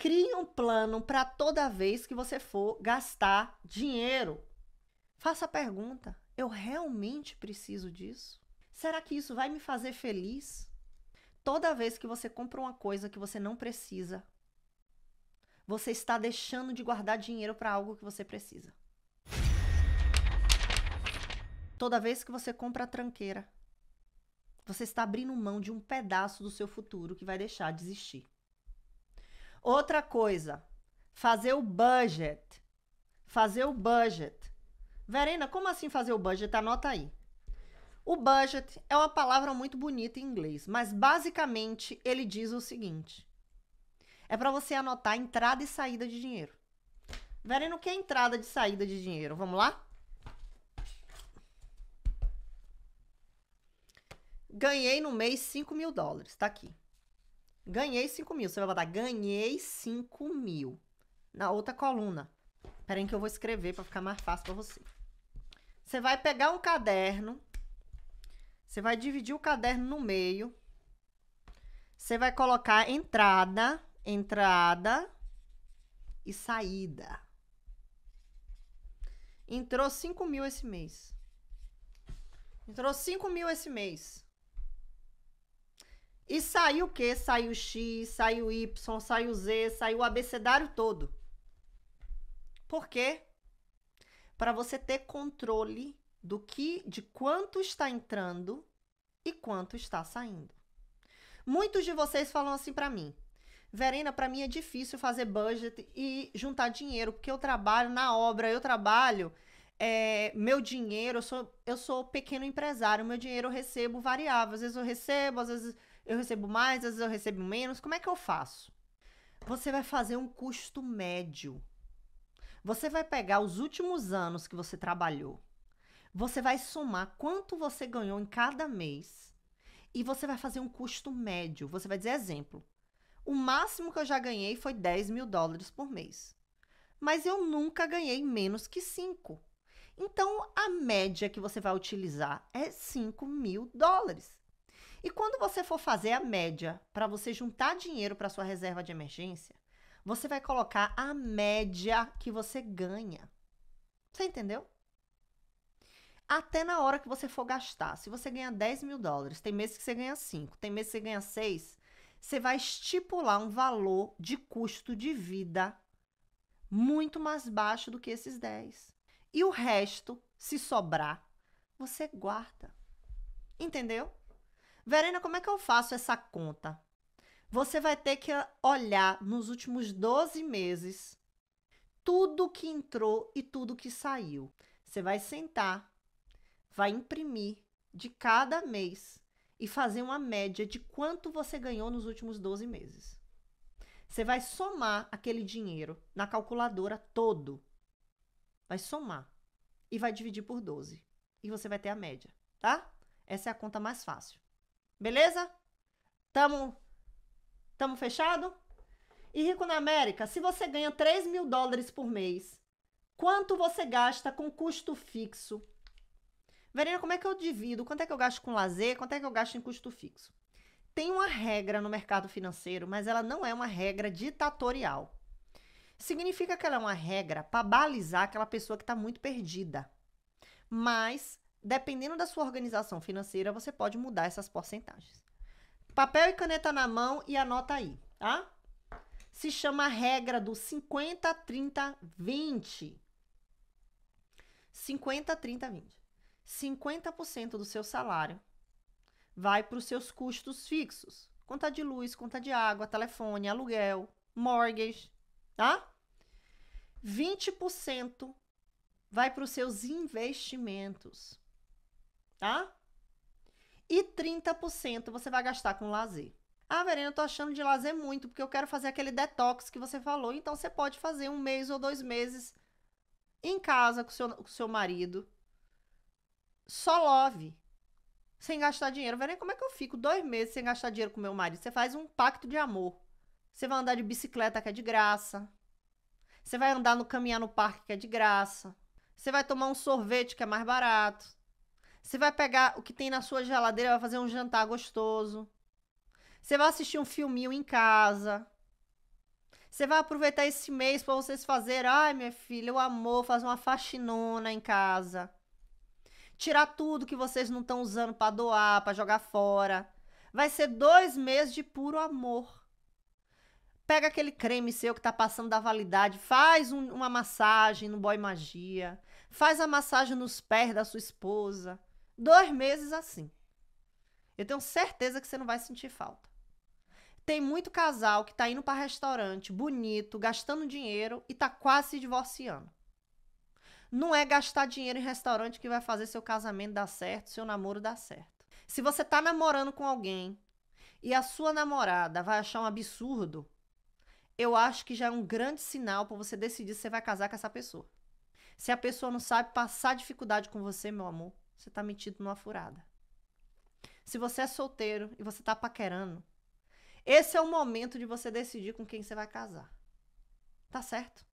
Crie um plano para toda vez que você for gastar dinheiro. Faça a pergunta: eu realmente preciso disso? Será que isso vai me fazer feliz? Toda vez que você compra uma coisa que você não precisa, você está deixando de guardar dinheiro para algo que você precisa. Toda vez que você compra a tranqueira, você está abrindo mão de um pedaço do seu futuro que vai deixar de existir. Outra coisa, fazer o budget. Fazer o budget. Verena, como assim fazer o budget? Anota aí. O budget é uma palavra muito bonita em inglês, mas basicamente ele diz o seguinte: é para você anotar entrada e saída de dinheiro. Verena, o que é entrada e saída de dinheiro? Vamos lá? Ganhei no mês 5 mil dólares, Está aqui. Ganhei 5 mil. Você vai botar ganhei 5 mil. Na outra coluna. aí que eu vou escrever para ficar mais fácil para você. Você vai pegar um caderno. Você vai dividir o caderno no meio. Você vai colocar entrada, entrada e saída. Entrou 5 mil esse mês. Entrou 5 mil esse mês. E saiu o quê? Saiu X, saiu Y, saiu Z, saiu o abecedário todo. Por quê? Para você ter controle do que, de quanto está entrando e quanto está saindo. Muitos de vocês falam assim para mim: Verena, para mim é difícil fazer budget e juntar dinheiro, porque eu trabalho na obra, eu trabalho é, meu dinheiro, eu sou, eu sou pequeno empresário, meu dinheiro eu recebo variável. Às vezes eu recebo, às vezes eu recebo mais, às vezes eu recebo menos. Como é que eu faço? Você vai fazer um custo médio. Você vai pegar os últimos anos que você trabalhou. Você vai somar quanto você ganhou em cada mês e você vai fazer um custo médio. Você vai dizer exemplo. O máximo que eu já ganhei foi 10 mil dólares por mês. Mas eu nunca ganhei menos que 5. Então, a média que você vai utilizar é 5 mil dólares. E quando você for fazer a média para você juntar dinheiro para sua reserva de emergência, você vai colocar a média que você ganha. Você entendeu? Até na hora que você for gastar. Se você ganha 10 mil dólares, tem meses que você ganha 5, tem meses que você ganha 6, você vai estipular um valor de custo de vida muito mais baixo do que esses 10. E o resto, se sobrar, você guarda. Entendeu? Verena, como é que eu faço essa conta? Você vai ter que ah, olhar nos últimos 12 meses tudo que entrou e tudo que saiu. Você vai sentar, vai imprimir de cada mês e fazer uma média de quanto você ganhou nos últimos 12 meses. Você vai somar aquele dinheiro na calculadora todo vai somar e vai dividir por 12. E você vai ter a média, tá? Essa é a conta mais fácil. Beleza? Tamo, tamo fechado? E rico na América, se você ganha 3 mil dólares por mês, quanto você gasta com custo fixo? Verena, como é que eu divido? Quanto é que eu gasto com lazer? Quanto é que eu gasto em custo fixo? Tem uma regra no mercado financeiro, mas ela não é uma regra ditatorial. Significa que ela é uma regra para balizar aquela pessoa que está muito perdida. Mas, dependendo da sua organização financeira, você pode mudar essas porcentagens. Papel e caneta na mão e anota aí, tá? Se chama regra do 50, 30, 20. 50, 30, 20. 50% do seu salário vai para os seus custos fixos. Conta de luz, conta de água, telefone, aluguel, mortgage, tá? 20% vai para os seus investimentos, tá? E 30% você vai gastar com lazer. Ah, Verena, eu tô achando de lazer muito, porque eu quero fazer aquele detox que você falou. Então, você pode fazer um mês ou dois meses em casa com seu, com seu marido. Só love. Sem gastar dinheiro. Verena, como é que eu fico dois meses sem gastar dinheiro com meu marido? Você faz um pacto de amor. Você vai andar de bicicleta que é de graça. Você vai andar no caminhar no parque que é de graça. Você vai tomar um sorvete que é mais barato. Você vai pegar o que tem na sua geladeira, e vai fazer um jantar gostoso. Você vai assistir um filminho em casa. Você vai aproveitar esse mês para vocês fazer, ai minha filha, o amor, fazer uma faxinona em casa. Tirar tudo que vocês não estão usando para doar, para jogar fora. Vai ser dois meses de puro amor. Pega aquele creme seu que tá passando da validade, faz um, uma massagem no boy magia, faz a massagem nos pés da sua esposa. Dois meses assim. Eu tenho certeza que você não vai sentir falta. Tem muito casal que tá indo para restaurante, bonito, gastando dinheiro e tá quase se divorciando. Não é gastar dinheiro em restaurante que vai fazer seu casamento dar certo, seu namoro dar certo. Se você tá namorando com alguém e a sua namorada vai achar um absurdo eu acho que já é um grande sinal para você decidir se você vai casar com essa pessoa. Se a pessoa não sabe passar dificuldade com você, meu amor, você tá metido numa furada. Se você é solteiro e você tá paquerando, esse é o momento de você decidir com quem você vai casar. Tá certo?